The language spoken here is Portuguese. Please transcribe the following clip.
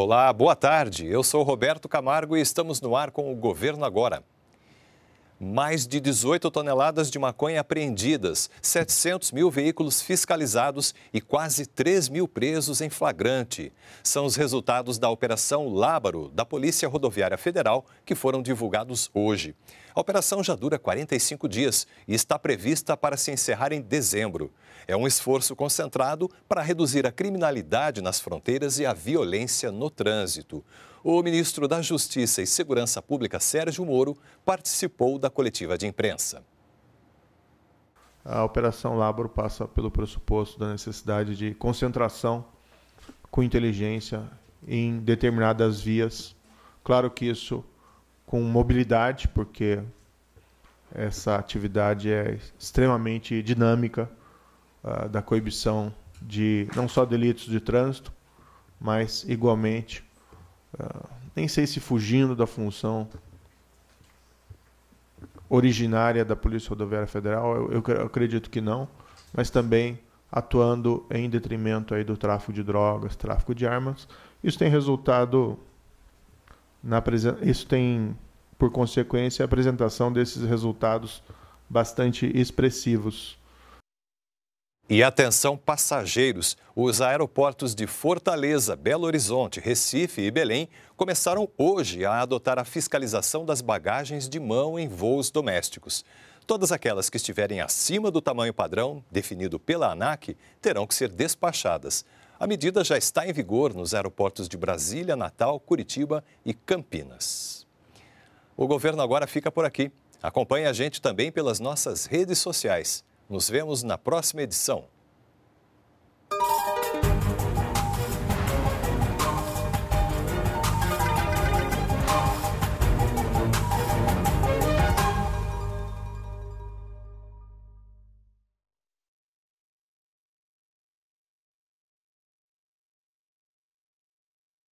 Olá, boa tarde. Eu sou Roberto Camargo e estamos no ar com o Governo Agora. Mais de 18 toneladas de maconha apreendidas, 700 mil veículos fiscalizados e quase 3 mil presos em flagrante. São os resultados da Operação Lábaro, da Polícia Rodoviária Federal, que foram divulgados hoje. A operação já dura 45 dias e está prevista para se encerrar em dezembro. É um esforço concentrado para reduzir a criminalidade nas fronteiras e a violência no trânsito. O ministro da Justiça e Segurança Pública, Sérgio Moro, participou da coletiva de imprensa. A Operação Labro passa pelo pressuposto da necessidade de concentração com inteligência em determinadas vias. Claro que isso com mobilidade, porque essa atividade é extremamente dinâmica uh, da coibição de não só delitos de trânsito, mas igualmente é, nem sei se fugindo da função originária da Polícia Rodoviária Federal, eu, eu acredito que não, mas também atuando em detrimento aí do tráfico de drogas, tráfico de armas. Isso tem resultado na isso tem por consequência a apresentação desses resultados bastante expressivos e atenção passageiros, os aeroportos de Fortaleza, Belo Horizonte, Recife e Belém começaram hoje a adotar a fiscalização das bagagens de mão em voos domésticos. Todas aquelas que estiverem acima do tamanho padrão definido pela ANAC terão que ser despachadas. A medida já está em vigor nos aeroportos de Brasília, Natal, Curitiba e Campinas. O governo agora fica por aqui. Acompanhe a gente também pelas nossas redes sociais. Nos vemos na próxima edição.